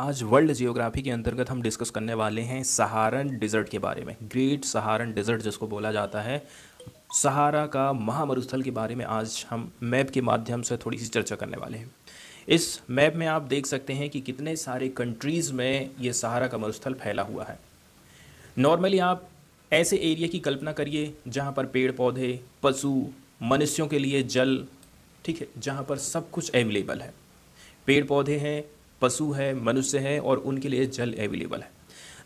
आज world geography के अंतर्गत हम डिस्कस करने वाले हैं सहारन डिज़र्ट के बारे में ग्रेट सहारन डिज़र्ट जिसको बोला जाता है सहारा का महामरुस्थल के बारे में आज हम मैप के माध्यम से थोड़ी सी चर्चा करने वाले हैं इस मैप में आप देख सकते हैं कि कितने सारे कंट्रीज़ में ये सहारा का मरुस्थल फैला हुआ है नॉर्मली आप ऐसे एरिया की कल्पना करिए जहाँ पर पेड़ पौधे पशु मनुष्यों के लिए जल ठीक है जहाँ पर सब कुछ अवेलेबल है पेड़ पौधे हैं पशु है मनुष्य है और उनके लिए जल अवेलेबल है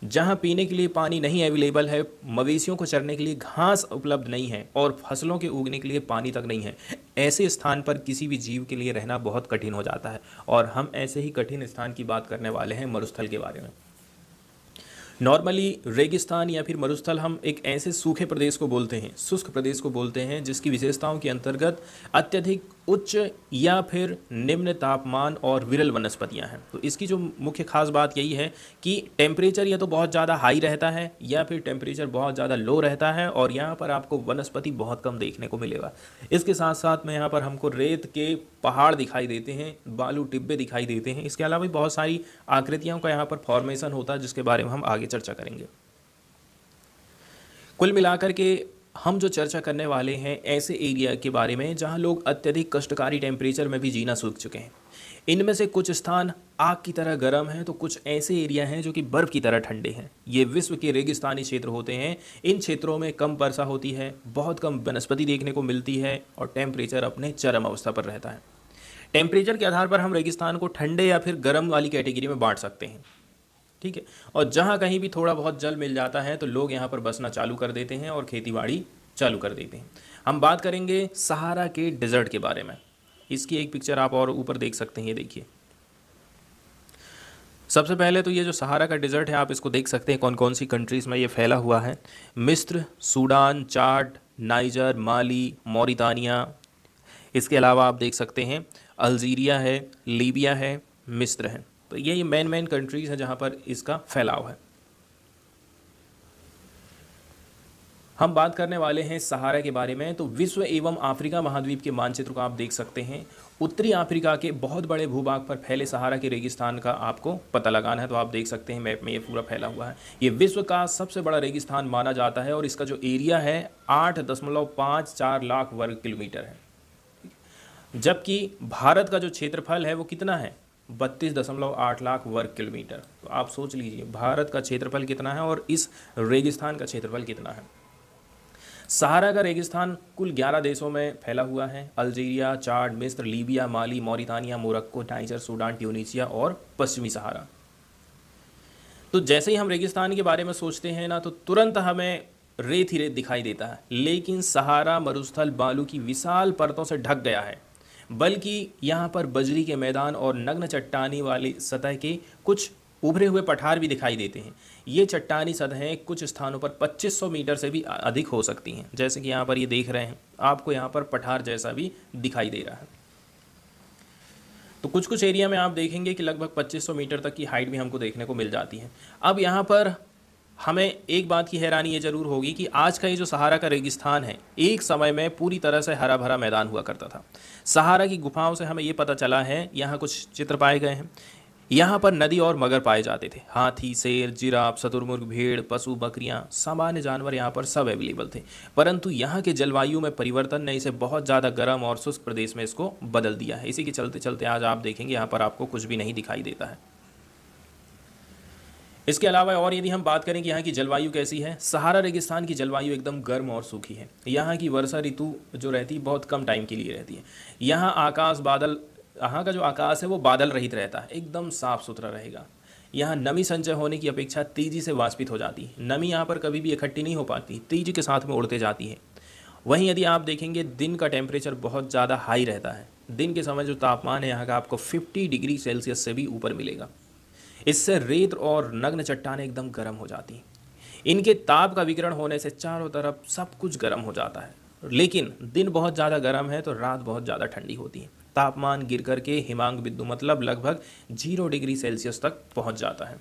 जहाँ पीने के लिए पानी नहीं अवेलेबल है मवेशियों को चरने के लिए घास उपलब्ध नहीं है और फसलों के उगने के लिए पानी तक नहीं है ऐसे स्थान पर किसी भी जीव के लिए रहना बहुत कठिन हो जाता है और हम ऐसे ही कठिन स्थान की बात करने वाले हैं मरुस्थल के बारे में नॉर्मली रेगिस्तान या फिर मरुस्थल हम एक ऐसे सूखे प्रदेश को बोलते हैं शुष्क प्रदेश को बोलते हैं जिसकी विशेषताओं के अंतर्गत अत्यधिक उच्च या फिर निम्न तापमान और विरल वनस्पतियां हैं तो इसकी जो मुख्य खास बात यही है कि टेम्परेचर या तो बहुत ज़्यादा हाई रहता है या फिर टेम्परेचर बहुत ज़्यादा लो रहता है और यहाँ पर आपको वनस्पति बहुत कम देखने को मिलेगा इसके साथ साथ में यहाँ पर हमको रेत के पहाड़ दिखाई देते हैं बालू टिब्बे दिखाई देते हैं इसके अलावा भी बहुत सारी आकृतियों का यहाँ पर फॉर्मेशन होता है जिसके बारे में हम आगे चर्चा करेंगे कुल मिलाकर के हम जो चर्चा करने वाले हैं ऐसे एरिया के बारे में जहां लोग अत्यधिक कष्टकारी टेम्परेचर में भी जीना सूख चुके हैं इनमें से कुछ स्थान आग की तरह गर्म हैं तो कुछ ऐसे एरिया हैं जो कि बर्फ़ की तरह ठंडे हैं ये विश्व के रेगिस्तानी क्षेत्र होते हैं इन क्षेत्रों में कम वर्षा होती है बहुत कम वनस्पति देखने को मिलती है और टेम्परेचर अपने चरम अवस्था पर रहता है टेम्परेचर के आधार पर हम रेगिस्तान को ठंडे या फिर गर्म वाली कैटेगरी में बांट सकते हैं ठीक है और जहाँ कहीं भी थोड़ा बहुत जल मिल जाता है तो लोग यहाँ पर बसना चालू कर देते हैं और खेती चालू कर देते हैं हम बात करेंगे सहारा के डिजर्ट के बारे में इसकी एक पिक्चर आप और ऊपर देख सकते हैं ये देखिए सबसे पहले तो ये जो सहारा का डिज़र्ट है आप इसको देख सकते हैं कौन कौन सी कंट्रीज़ में ये फैला हुआ है मिस्र सूडान चाट नाइजर माली मोरितानिया इसके अलावा आप देख सकते हैं अल्जीरिया है लीबिया है मिस्र है तो ये मेन मेन कंट्रीज़ हैं जहाँ पर इसका फैलाव है हम बात करने वाले हैं सहारा के बारे में तो विश्व एवं अफ्रीका महाद्वीप के मानचित्र को आप देख सकते हैं उत्तरी अफ्रीका के बहुत बड़े भूभाग पर फैले सहारा के रेगिस्तान का आपको पता लगाना है तो आप देख सकते हैं मैप में ये पूरा फैला हुआ है ये विश्व का सबसे बड़ा रेगिस्तान माना जाता है और इसका जो एरिया है आठ दशमलव चार लाख वर्ग किलोमीटर है जबकि भारत का जो क्षेत्रफल है वो कितना है बत्तीस दशमलव आठ लाख वर्ग किलोमीटर तो आप सोच लीजिए भारत का क्षेत्रफल कितना है और इस रेगिस्तान का क्षेत्रफल कितना है सहारा का रेगिस्तान कुल 11 देशों में फैला हुआ है अल्जीरिया चार्ड मिस्र Libya Mali Mauritania Morocco Niger Sudan Tunisia और पश्चिमी सहारा तो जैसे ही हम रेगिस्तान के बारे में सोचते हैं ना तो तुरंत हमें रेत ही रेत दिखाई देता है लेकिन सहारा मरुस्थल बालू की विशाल परतों से ढक गया है बल्कि यहाँ पर बजरी के मैदान और नग्न चट्टानी वाली सतह के कुछ उभरे हुए पठार भी दिखाई देते हैं ये चट्टानी सतहें कुछ स्थानों पर 2500 मीटर से भी अधिक हो सकती हैं जैसे कि यहाँ पर ये देख रहे हैं आपको यहाँ पर पठार जैसा भी दिखाई दे रहा है तो कुछ कुछ एरिया में आप देखेंगे कि लगभग 2500 मीटर तक की हाइट भी हमको देखने को मिल जाती है अब यहाँ पर हमें एक बात की हैरानी ये ज़रूर होगी कि आज का ये जो सहारा का रेगिस्तान है एक समय में पूरी तरह से हरा भरा मैदान हुआ करता था सहारा की गुफाओं से हमें ये पता चला है यहाँ कुछ चित्र पाए गए हैं यहाँ पर नदी और मगर पाए जाते थे हाथी शेर जिराफ शतुर्मुर्ग भेड़ पशु बकरियाँ सामान्य जानवर यहाँ पर सब अवेलेबल थे परंतु यहाँ के जलवायु में परिवर्तन ने इसे बहुत ज़्यादा गर्म और शुष्क प्रदेश में इसको बदल दिया है इसी के चलते चलते आज आप देखेंगे यहाँ पर आपको कुछ भी नहीं दिखाई देता है इसके अलावा और यदि हम बात करें कि यहाँ की जलवायु कैसी है सहारा रेगिस्तान की जलवायु एकदम गर्म और सूखी है यहाँ की वर्षा ऋतु जो रहती है बहुत कम टाइम के लिए रहती है यहाँ आकाश बादल यहाँ का जो आकाश है वो बादल रहित रहता है एकदम साफ सुथरा रहेगा यहाँ नमी संचय होने की अपेक्षा तेजी से वाष्पित हो जाती है नमी यहाँ पर कभी भी इकट्ठी नहीं हो पाती तेजी के साथ में उड़ते जाती है वहीं यदि आप देखेंगे दिन का टेम्परेचर बहुत ज़्यादा हाई रहता है दिन के समय जो तापमान है यहाँ का आपको 50 डिग्री सेल्सियस से भी ऊपर मिलेगा इससे रेत और नग्न चट्टान एकदम गर्म हो जाती इनके ताप का विकिरण होने से चारों तरफ सब कुछ गर्म हो जाता है लेकिन दिन बहुत ज़्यादा गर्म है तो रात बहुत ज़्यादा ठंडी होती है तापमान गिर करके हिमांग बिंदु मतलब लगभग जीरो डिग्री सेल्सियस तक पहुंच जाता है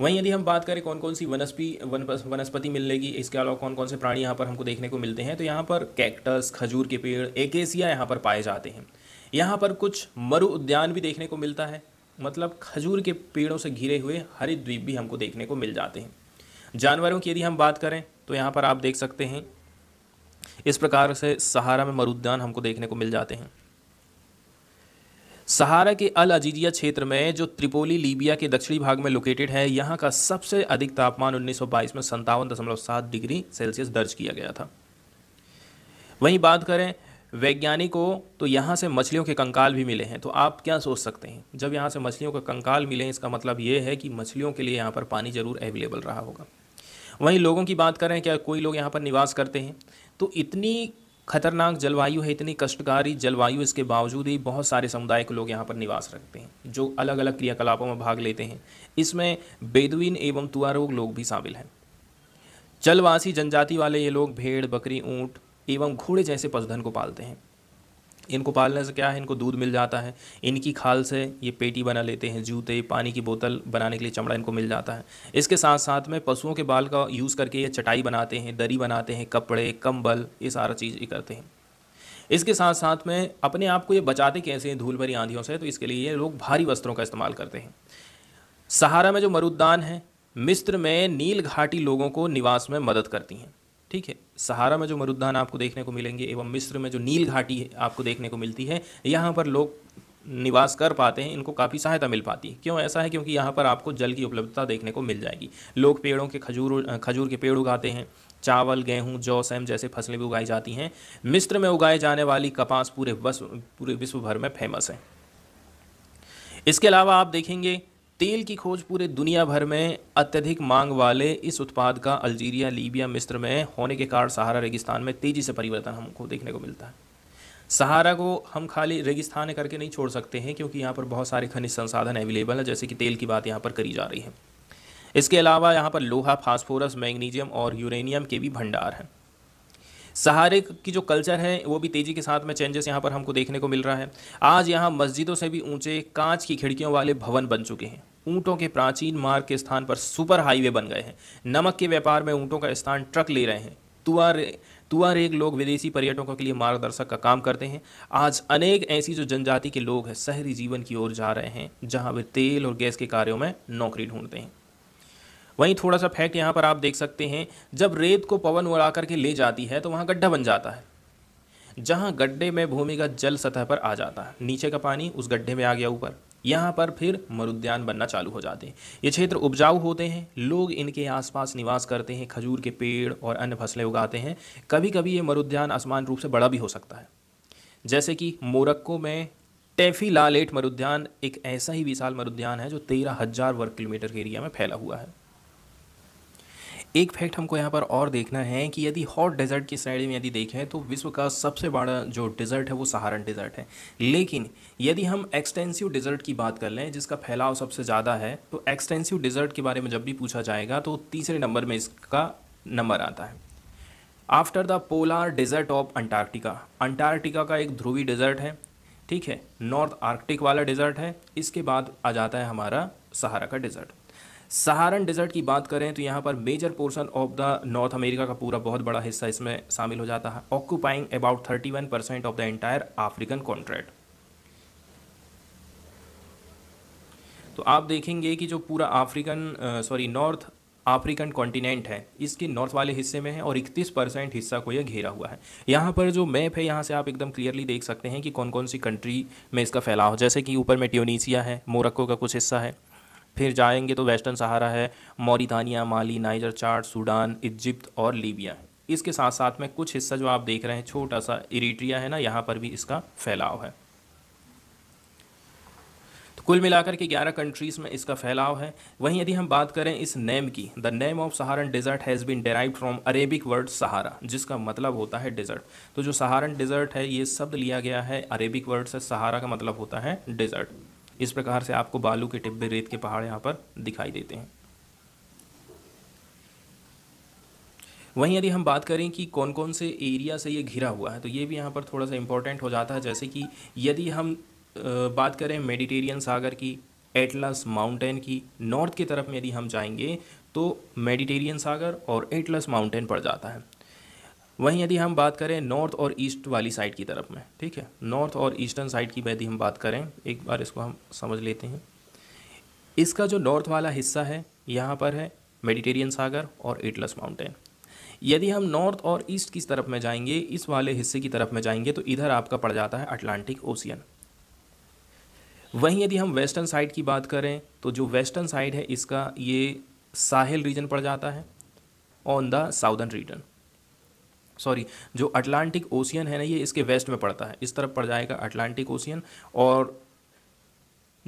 वहीं यदि हम बात करें कौन कौन सी वनस्पति वन, वनस्पति मिलेगी इसके अलावा कौन कौन से प्राणी यहाँ पर हमको देखने को मिलते हैं तो यहाँ पर कैक्टस खजूर के पेड़ एकेसिया यहाँ पर पाए जाते हैं यहाँ पर कुछ मरु उद्यान भी देखने को मिलता है मतलब खजूर के पेड़ों से घिरे हुए हरित द्वीप भी हमको देखने को मिल जाते हैं जानवरों की यदि हम बात करें तो यहाँ पर आप देख सकते हैं इस प्रकार से सहारा में मरुद्यान हमको देखने को मिल जाते हैं सहारा के अल अजीजिया क्षेत्र में जो त्रिपोली लीबिया के दक्षिणी भाग में लोकेटेड है यहाँ का सबसे अधिक तापमान 1922 में संतावन दशमलव सात डिग्री सेल्सियस दर्ज किया गया था वहीं बात करें वैज्ञानिकों तो यहाँ से मछलियों के कंकाल भी मिले हैं तो आप क्या सोच सकते हैं जब यहाँ से मछलियों के कंकाल मिले हैं इसका मतलब ये है कि मछलियों के लिए यहाँ पर पानी ज़रूर अवेलेबल रहा होगा वहीं लोगों की बात करें क्या कोई लोग यहाँ पर निवास करते हैं तो इतनी खतरनाक जलवायु है इतनी कष्टकारी जलवायु इसके बावजूद ही बहुत सारे समुदाय के लोग यहाँ पर निवास रखते हैं जो अलग अलग क्रियाकलापों में भाग लेते हैं इसमें बेदविन एवं तुआरोग लोग भी शामिल हैं जलवासी जनजाति वाले ये लोग भेड़ बकरी ऊँट एवं घोड़े जैसे पशुधन को पालते हैं इनको पालने से क्या है इनको दूध मिल जाता है इनकी खाल से ये पेटी बना लेते हैं जूते पानी की बोतल बनाने के लिए चमड़ा इनको मिल जाता है इसके साथ साथ में पशुओं के बाल का यूज़ करके ये चटाई बनाते हैं दरी बनाते हैं कपड़े कंबल ये सारा चीज़ ये करते हैं इसके साथ साथ में अपने आप को ये बचाते कैसे हैं धूल भरी आंधियों से तो इसके लिए ये लोग भारी वस्त्रों का इस्तेमाल करते हैं सहारा में जो मरुद्दान है मिस्र में नील घाटी लोगों को निवास में मदद करती हैं ठीक है सहारा में जो मरुद्धान आपको देखने को मिलेंगे एवं मिस्र में जो नील घाटी आपको देखने को मिलती है यहाँ पर लोग निवास कर पाते हैं इनको काफ़ी सहायता मिल पाती है क्यों ऐसा है क्योंकि यहाँ पर आपको जल की उपलब्धता देखने को मिल जाएगी लोग पेड़ों के खजूर खजूर के पेड़ उगाते हैं चावल गेहूं जौ सैम जैसे फसलें भी उगाई जाती हैं मिस्र में उगाए जाने वाली कपास पूरे वस पूरे विश्व भर में फेमस है इसके अलावा आप देखेंगे तेल की खोज पूरे दुनिया भर में अत्यधिक मांग वाले इस उत्पाद का अल्जीरिया लीबिया मिस्र में होने के कारण सहारा रेगिस्तान में तेज़ी से परिवर्तन हमको देखने को मिलता है सहारा को हम खाली रेगिस्तान करके नहीं छोड़ सकते हैं क्योंकि यहाँ पर बहुत सारे खनिज संसाधन अवेलेबल हैं जैसे कि तेल की बात यहाँ पर करी जा रही है इसके अलावा यहाँ पर लोहा फास्फोरस मैग्नीजियम और यूरेनियम के भी भंडार हैं सहारे की जो कल्चर है वो भी तेज़ी के साथ में चेंजेस यहाँ पर हमको देखने को मिल रहा है आज यहाँ मस्जिदों से भी ऊंचे कांच की खिड़कियों वाले भवन बन चुके हैं ऊँटों के प्राचीन मार्ग के स्थान पर सुपर हाईवे बन गए हैं नमक के व्यापार में ऊँटों का स्थान ट्रक ले रहे हैं तुआर एक लोग विदेशी पर्यटकों के लिए मार्गदर्शक का काम करते हैं आज अनेक ऐसी जो जनजाति के लोग हैं शहरी जीवन की ओर जा रहे हैं जहाँ वे तेल और गैस के कार्यों में नौकरी ढूंढते हैं वहीं थोड़ा सा फैक्ट यहाँ पर आप देख सकते हैं जब रेत को पवन उड़ा करके ले जाती है तो वहाँ गड्ढा बन जाता है जहाँ गड्ढे में भूमिगत जल सतह पर आ जाता है नीचे का पानी उस गड्ढे में आ गया ऊपर यहाँ पर फिर मरुद्यान बनना चालू हो जाते हैं ये क्षेत्र उपजाऊ होते हैं लोग इनके आसपास निवास करते हैं खजूर के पेड़ और अन्य फसलें उगाते हैं कभी कभी ये मरुद्यान आसमान रूप से बड़ा भी हो सकता है जैसे कि मोरक्को में टेफी लालेट मरुद्यान एक ऐसा ही विशाल मरुद्यान है जो तेरह हज़ार वर्ग किलोमीटर के एरिया में फैला हुआ है एक फैक्ट हमको यहाँ पर और देखना है कि यदि हॉट डेजर्ट की श्रेणी में यदि देखें तो विश्व का सबसे बड़ा जो डेजर्ट है वो सहारन डेजर्ट है लेकिन यदि हम एक्सटेंसिव डेजर्ट की बात कर लें जिसका फैलाव सबसे ज़्यादा है तो एक्सटेंसिव डेजर्ट के बारे में जब भी पूछा जाएगा तो तीसरे नंबर में इसका नंबर आता है after the polar desert of Antarctica Antarctica का एक ध्रुवी डेजर्ट है ठीक है नॉर्थ आर्कटिक वाला डेजर्ट है इसके बाद आ जाता है हमारा सहारा का डेजर्ट सहारन डेजर्ट की बात करें तो यहाँ पर major portion of the North America का पूरा बहुत बड़ा हिस्सा इसमें शामिल हो जाता है occupying about thirty one percent of the entire African contract तो आप देखेंगे कि जो पूरा African sorry North African continent है इसके नॉर्थ वाले हिस्से में है और 31 परसेंट हिस्सा को यह घेरा हुआ है यहाँ पर जो मैप है यहाँ से आप एकदम क्लियरली देख सकते हैं कि कौन कौन सी कंट्री में इसका फैलाव जैसे कि ऊपर में ट्यूनीसिया है मोरक्को का कुछ हिस्सा है फिर जाएंगे तो वेस्टर्न सहारा है Mauritania Mali Niger Chad Sudan Egypt और लीबिया है इसके साथ साथ में कुछ हिस्सा जो आप देख रहे हैं छोटा सा इरिट्रिया है ना यहाँ पर भी इसका फैलाव है तो कुल मिलाकर के 11 कंट्रीज़ में इसका फैलाव है वहीं यदि हम बात करें इस नेम की the name of Saharan desert has been derive from Arabic word Sahara जिसका मतलब होता है डेजर्ट तो जो सहारन डेजर्ट है ये शब्द लिया गया है अरेबिक वर्ड से सहारा का मतलब होता है डेजर्ट इस प्रकार से आपको बालू के टिब्बे रेत के पहाड़ यहाँ पर दिखाई देते हैं वहीं यदि हम बात करें कि कौन कौन से एरिया से ये घिरा हुआ है तो ये भी यहाँ पर थोड़ा सा इम्पोर्टेंट हो जाता है जैसे कि यदि हम बात करें मेडिटेरियन सागर की एटलस माउंटेन की नॉर्थ की तरफ में यदि हम जाएंगे तो मेडिटेरियन सागर और एटलस माउंटेन पड़ जाता है वहीं यदि हम बात करें नॉर्थ और ईस्ट वाली साइड की तरफ में ठीक है नॉर्थ और ईस्टर्न साइड की यदि हम बात करें एक बार इसको हम समझ लेते हैं इसका जो नॉर्थ वाला हिस्सा है यहाँ पर है मेडिटेरियन सागर और एटलस माउंटेन यदि हम नॉर्थ और ईस्ट की तरफ में जाएंगे इस वाले हिस्से की तरफ में जाएंगे तो इधर आपका पड़ जाता है अटलांटिक ओशियन वहीं यदि हम वेस्टर्न साइड की बात करें तो जो वेस्टर्न साइड है इसका ये साहिल रीजन पड़ जाता है on the southern region sorry जो अटलांटिक ओशियन है ना ये इसके वेस्ट में पड़ता है इस तरफ पड़ जाएगा अटलांटिक ओशियन और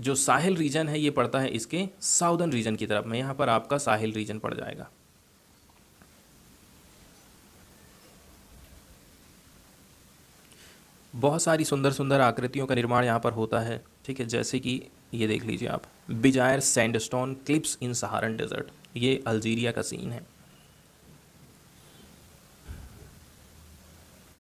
जो साहिल रीजन है ये पड़ता है इसके साउदर्न रीजन की तरफ में यहाँ पर आपका साहिल रीजन पड़ जाएगा बहुत सारी सुंदर सुंदर आकृतियों का निर्माण यहाँ पर होता है ठीक है जैसे कि ये देख लीजिए आप bizarre sandstone cliffs in Saharan desert ये अल्जीरिया का सीन है